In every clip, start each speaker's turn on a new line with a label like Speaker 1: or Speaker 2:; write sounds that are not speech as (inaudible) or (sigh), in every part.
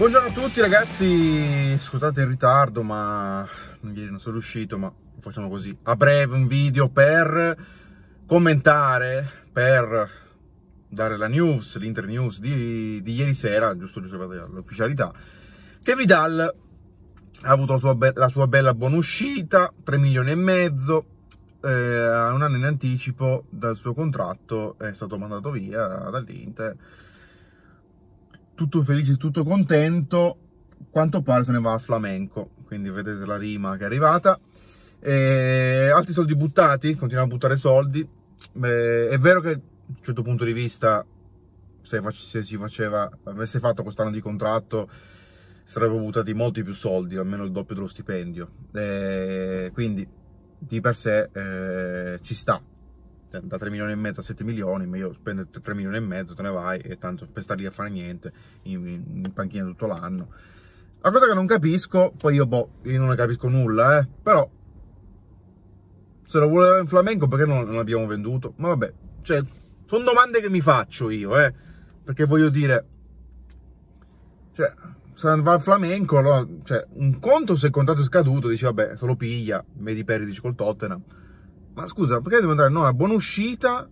Speaker 1: Buongiorno a tutti ragazzi, scusate il ritardo ma ieri non sono riuscito ma facciamo così a breve un video per commentare, per dare la news, l'inter news di, di, ieri sera, giusto giusto per l'ufficialità, che Vidal ha avuto la sua, be la sua bella buona uscita, 3 milioni e mezzo, eh, un anno in anticipo dal suo contratto, è stato mandato via dall'Inter tutto felice, tutto contento, quanto pare se ne va al flamenco, quindi vedete la rima che è arrivata. E altri soldi buttati, continuiamo a buttare soldi. Beh, è vero che a un certo punto di vista, se, se si faceva, avesse fatto quest'anno di contratto, sarebbero buttati molti più soldi, almeno il doppio dello stipendio. E quindi di per sé eh, ci sta, cioè, da 3 milioni e mezzo a 7 milioni, meglio spendere 3 milioni e mezzo, te ne vai e tanto per stare lì a fare niente in, in panchina tutto l'anno. La cosa che non capisco, poi io boh, io non ne capisco nulla, eh, però se lo voleva in flamenco perché non, non l'abbiamo venduto? Ma vabbè, cioè, sono domande che mi faccio io, eh, perché voglio dire, cioè, se va al flamenco, allora, cioè, un conto se il contratto è scaduto, dici vabbè, se lo piglia, vedi perdici col Tottenham, ma scusa, perché devo andare no, a buona uscita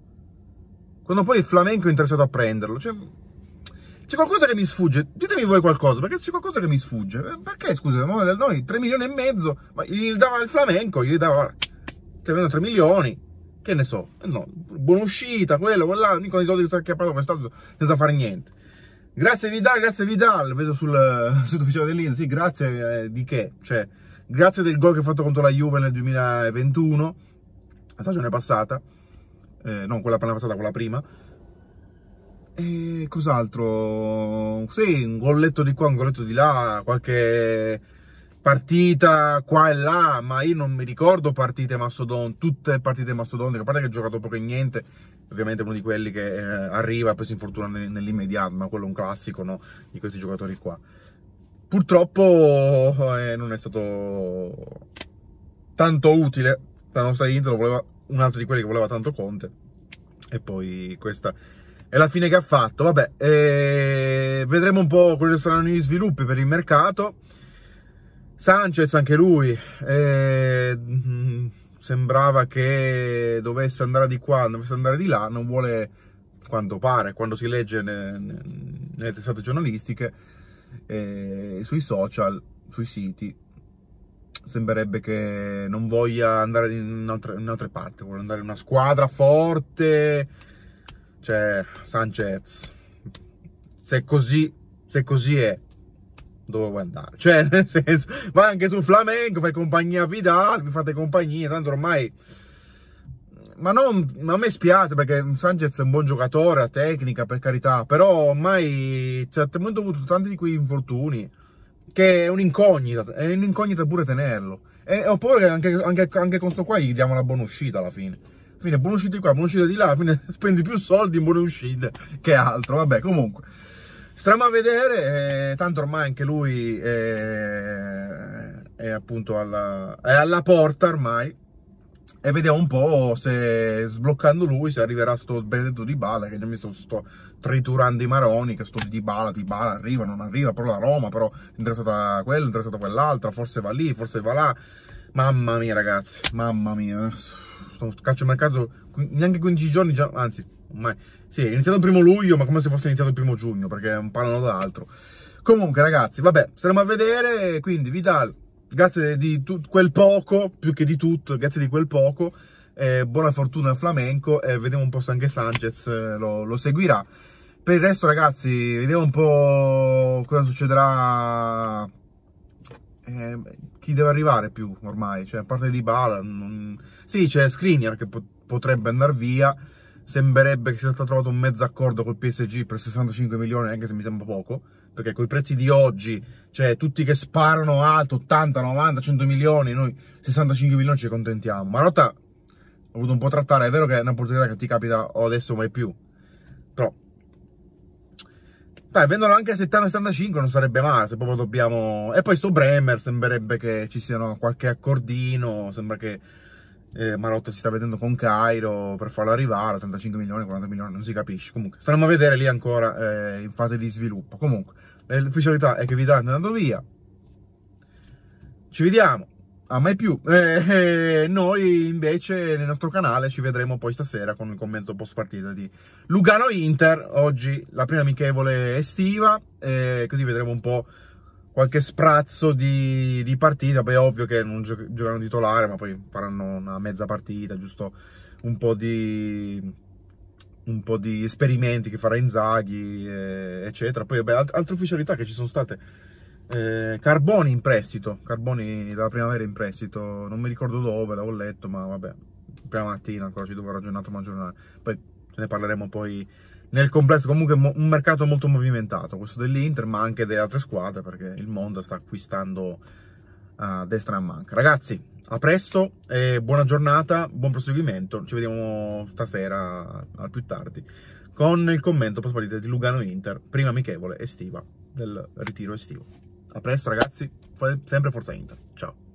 Speaker 1: quando poi il flamenco è interessato a prenderlo? Cioè, c'è qualcosa che mi sfugge, ditemi voi qualcosa, perché c'è qualcosa che mi sfugge. Eh, perché, scusa, noi 3 milioni e mezzo, ma gli dava il flamenco, gli dava... Ti vendono 3 milioni, che ne so, eh, no, buona uscita, quello, quella, mica i soldi che sta acchiappando quest'altro senza fare niente. Grazie Vidal, grazie Vidal, vedo sul (laughs) sito ufficiale dell'Inter, sì, grazie eh, di che? Cioè, grazie del gol che ha fatto contro la Juve nel 2021, la stagione passata, eh, non quella passata, quella prima, e cos'altro? Sì, un golletto di qua, un golletto di là, qualche partita qua e là, ma io non mi ricordo partite mastodon, tutte partite mastodontiche, a parte che ho giocato poco e niente, ovviamente uno di quelli che eh, arriva e poi si infortuna nell'immediato, ma quello è un classico no? di questi giocatori qua. Purtroppo eh, non è stato tanto utile la nostra Inter voleva un altro di quelli che voleva tanto Conte e poi questa è la fine che ha fatto vabbè eh, vedremo un po' quali saranno gli sviluppi per il mercato Sanchez anche lui eh, mm, sembrava che dovesse andare di qua dovesse andare di là non vuole quanto pare quando si legge ne, ne, nelle testate giornalistiche eh, sui social sui siti sembrerebbe che non voglia andare in altre, in altre parti, vuole andare in una squadra forte, cioè Sanchez. Se così, se così è, dove vuoi andare? Cioè, (laughs) nel senso, vai anche tu Flamengo, fai compagnia a Vidal, vi fate compagnia, tanto ormai... Ma, non, ma a me spiace perché Sanchez è un buon giocatore, a tecnica, per carità, però ormai ci cioè, abbiamo certo dovuto tanti di quegli infortuni che è un'incognita, è un'incognita pure tenerlo. E ho paura che anche, anche, anche con sto qua gli diamo una buona uscita alla fine. fine buona uscita di qua, buona uscita di là, alla (laughs) fine spendi più soldi in buone uscite che altro, vabbè comunque. Stiamo a vedere, eh, tanto ormai anche lui è, eh, è appunto alla, è alla porta ormai, e vediamo un po' se sbloccando lui se arriverà sto benedetto di Bala che già mi sto, sto triturando i maroni che sto di Bala, di Bala arriva, non arriva però la Roma, però è interessata quella, è interessata quell'altra, forse va lì, forse va là mamma mia ragazzi, mamma mia sono calcio mercato neanche 15 giorni già, anzi ormai, sì è iniziato il primo luglio ma come se fosse iniziato il primo giugno perché parlano d'altro comunque ragazzi, vabbè, staremo a vedere quindi Vidal grazie di tut- quel poco, più che di tutto, grazie di quel poco, eh, buona fortuna al flamenco e eh, vediamo un po' se anche Sanchez eh, lo, lo, seguirà. Per il resto ragazzi, vediamo un po' cosa succederà, eh, chi deve arrivare più ormai, cioè a parte di Bala, non... sì c'è Skriniar che po- potrebbe andare via, sembrerebbe che sia stato trovato un mezzo accordo col PSG per 65 milioni, anche se mi sembra poco, perché con i prezzi di oggi, cioè tutti che sparano alto, 80, 90, 100 milioni, noi 65 milioni ci contentiamo. Marotta ho voluto un po' trattare, è vero che è un'opportunità che ti capita o adesso mai più, però dai, vendono anche a 70-75 non sarebbe male, se proprio dobbiamo... E poi sto Bremer, sembrerebbe che ci siano qualche accordino, sembra che eh, Marotto si sta vedendo con Cairo per farlo arrivare, 85 milioni, 40 milioni, non si capisce. Comunque, staremo a vedere lì ancora eh, in fase di sviluppo. Comunque, eh, l'ufficialità è che vi è andando via. Ci vediamo, a mai più. (laughs) Eh, eh, noi invece nel nostro canale ci vedremo poi stasera con il commento post partita di Lugano Inter. Oggi la prima amichevole estiva, eh, così vedremo un po' qualche sprazzo di, di partita, Beh, è ovvio che non gio- giocheranno titolare, ma poi faranno una mezza partita, giusto un po' di un po' di esperimenti che farà Inzaghi, eh, eccetera. Poi, vabbè, alt- altre ufficialità che ci sono state. Eh, Carboni in prestito, Carboni dalla primavera in prestito, non mi ricordo dove, l'avevo letto, ma vabbè, prima mattina ancora ci dovrò ragionare, ma aggiornare. Poi ce ne parleremo poi nel complesso comunque un mercato molto movimentato, questo dell'Inter ma anche delle altre squadre perché il mondo sta acquistando a destra e a manca. Ragazzi, a presto e buona giornata, buon proseguimento, ci vediamo stasera al più tardi con il commento post di Lugano Inter, prima amichevole estiva del ritiro estivo. A presto ragazzi, sempre forza Inter, ciao.